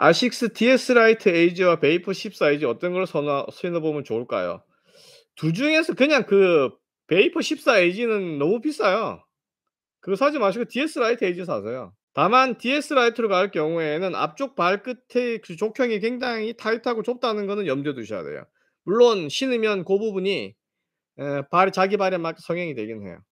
아식스 DS 라이트 에이지와 베이퍼 10 사이즈 어떤 걸 선호, 해보면 좋을까요? 둘 중에서 그냥 그 베이퍼 14 에이지는 너무 비싸요. 그거 사지 마시고 DS 라이트 에이지 사세요. 다만 DS 라이트로 갈 경우에는 앞쪽 발끝에그 족형이 굉장히 타이트하고 좁다는 거는 염두에 두셔야 돼요. 물론 신으면 그 부분이 발, 자기 발에 맞게 성형이 되긴 해요.